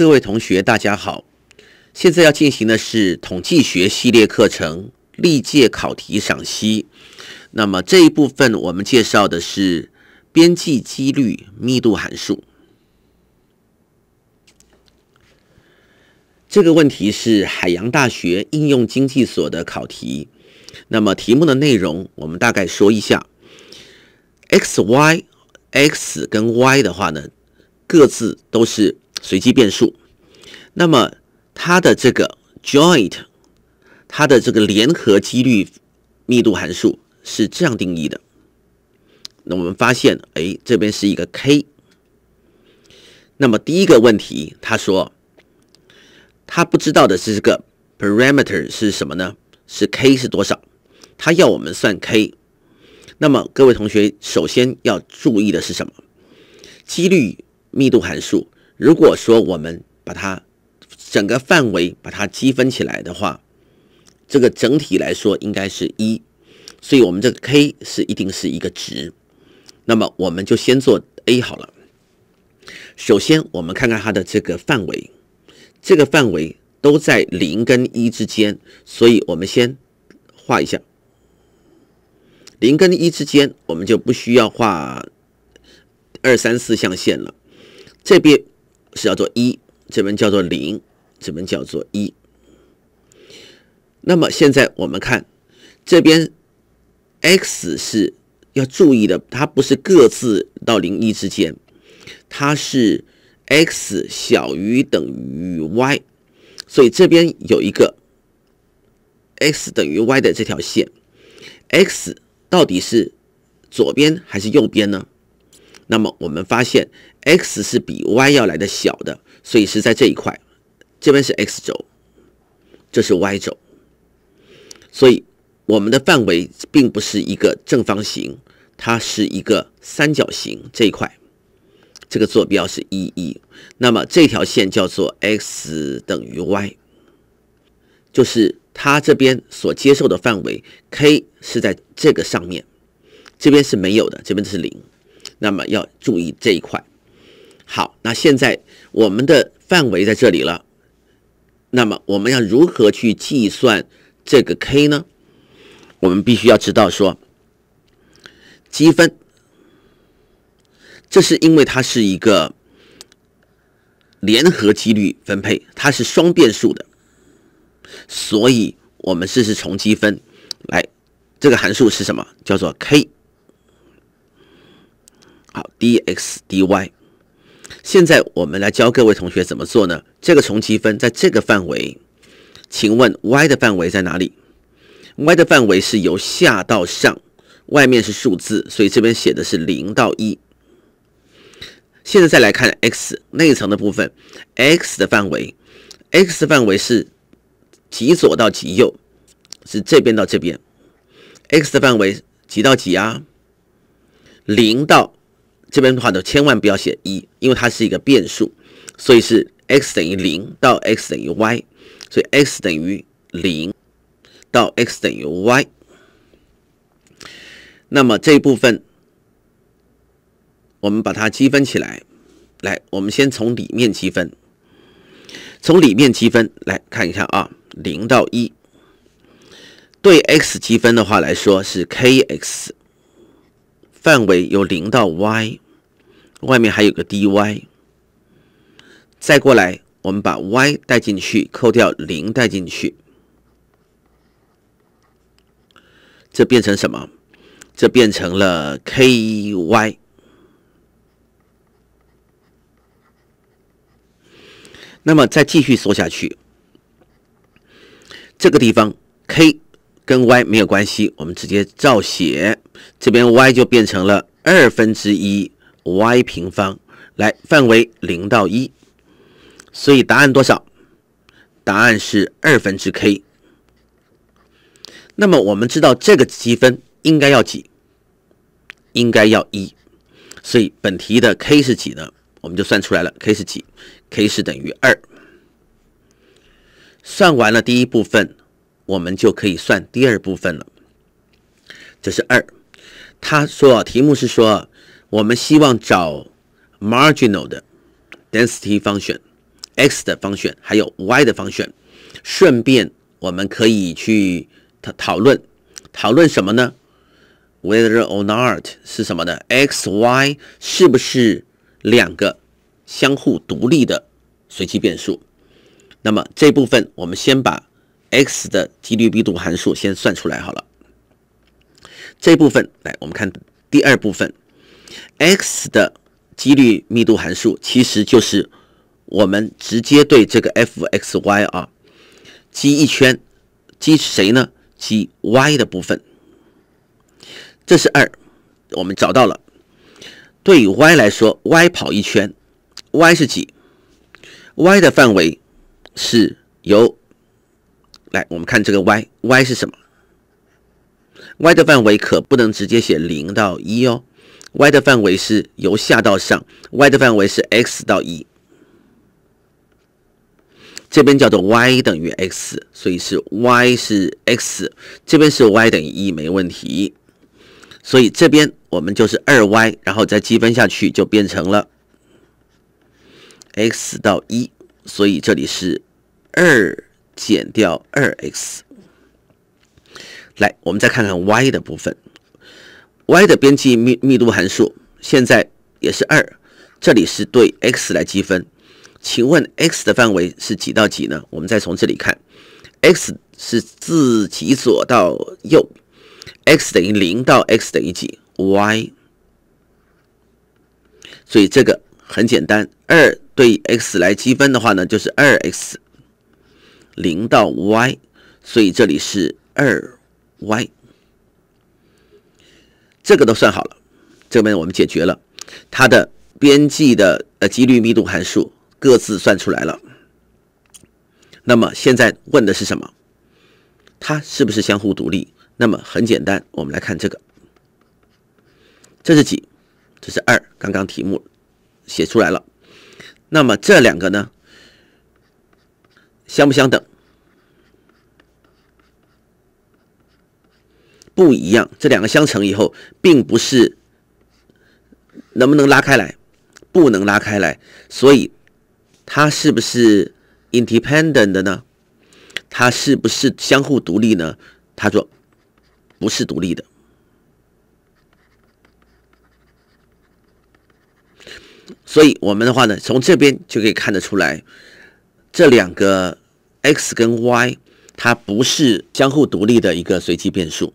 各位同学，大家好！现在要进行的是统计学系列课程历届考题赏析。那么这一部分我们介绍的是边际几率密度函数。这个问题是海洋大学应用经济所的考题。那么题目的内容我们大概说一下：X、Y，X 跟 Y 的话呢，各自都是。随机变数。那么它的这个 joint，它的这个联合几率密度函数是这样定义的。那我们发现，哎，这边是一个 k。那么第一个问题，他说他不知道的是这个 parameter 是什么呢？是 k 是多少？他要我们算 k。那么各位同学首先要注意的是什么？几率密度函数。如果说我们把它整个范围把它积分起来的话，这个整体来说应该是一，所以我们这个 k 是一定是一个值。那么我们就先做 a 好了。首先我们看看它的这个范围，这个范围都在零跟一之间，所以我们先画一下零跟一之间，我们就不需要画二三四象限了，这边。是叫做一，这边叫做零，这边叫做一。那么现在我们看这边，x 是要注意的，它不是各自到零一之间，它是 x 小于等于 y，所以这边有一个 x 等于 y 的这条线，x 到底是左边还是右边呢？那么我们发现。x 是比 y 要来的小的，所以是在这一块，这边是 x 轴，这是 y 轴，所以我们的范围并不是一个正方形，它是一个三角形这一块，这个坐标是一一，那么这条线叫做 x 等于 y，就是它这边所接受的范围 k 是在这个上面，这边是没有的，这边是零，那么要注意这一块。好，那现在我们的范围在这里了。那么我们要如何去计算这个 k 呢？我们必须要知道说积分，这是因为它是一个联合几率分配，它是双变数的，所以我们试试从积分。来，这个函数是什么？叫做 k。好，d x d y。现在我们来教各位同学怎么做呢？这个重积分在这个范围，请问 y 的范围在哪里？y 的范围是由下到上，外面是数字，所以这边写的是零到一。现在再来看 x 内层的部分，x 的范围，x 的范围是极左到极右，是这边到这边，x 的范围几到几啊？零到。这边的话呢，千万不要写一，因为它是一个变数，所以是 x 等于零到 x 等于 y，所以 x 等于零到 x 等于 y。那么这一部分，我们把它积分起来。来，我们先从里面积分，从里面积分来看一下啊，零到一，对 x 积分的话来说是 kx。范围由零到 y，外面还有个 dy，再过来我们把 y 带进去，扣掉零带进去，这变成什么？这变成了 k y。那么再继续说下去，这个地方 k。跟 y 没有关系，我们直接照写，这边 y 就变成了二分之一 y 平方，来，范围零到一，所以答案多少？答案是二分之 k。那么我们知道这个积分应该要几？应该要一，所以本题的 k 是几呢？我们就算出来了，k 是几？k 是等于二。算完了第一部分。我们就可以算第二部分了，这是二。他说题目是说，我们希望找 marginal 的 density function x 的方选，还有 y 的方选。顺便我们可以去讨讨论，讨论什么呢？Whether or not 是什么的 x y 是不是两个相互独立的随机变数？那么这部分我们先把。X 的几率密度函数先算出来好了，这部分来我们看第二部分，X 的几率密度函数其实就是我们直接对这个 f(x,y) 啊，积一圈，积谁呢？积 y 的部分，这是二，我们找到了，对于 y 来说，y 跑一圈，y 是几？y 的范围是由。来，我们看这个 y，y 是什么？y 的范围可不能直接写零到一哦，y 的范围是由下到上，y 的范围是 x 到一，这边叫做 y 等于 x，所以是 y 是 x，这边是 y 等于一，没问题，所以这边我们就是二 y，然后再积分下去就变成了 x 到一，所以这里是二。减掉二 x，来，我们再看看 y 的部分。y 的边际密密度函数现在也是二，这里是对 x 来积分。请问 x 的范围是几到几呢？我们再从这里看，x 是自己左到右，x 等于零到 x 等于几 y？所以这个很简单，二对 x 来积分的话呢，就是二 x。零到 y，所以这里是二 y，这个都算好了，这边我们解决了它的边际的呃几率密度函数各自算出来了。那么现在问的是什么？它是不是相互独立？那么很简单，我们来看这个，这是几？这是二，刚刚题目写出来了。那么这两个呢，相不相等？不一样，这两个相乘以后，并不是能不能拉开来，不能拉开来，所以它是不是 independent 的呢？它是不是相互独立呢？他说不是独立的，所以我们的话呢，从这边就可以看得出来，这两个 x 跟 y 它不是相互独立的一个随机变数。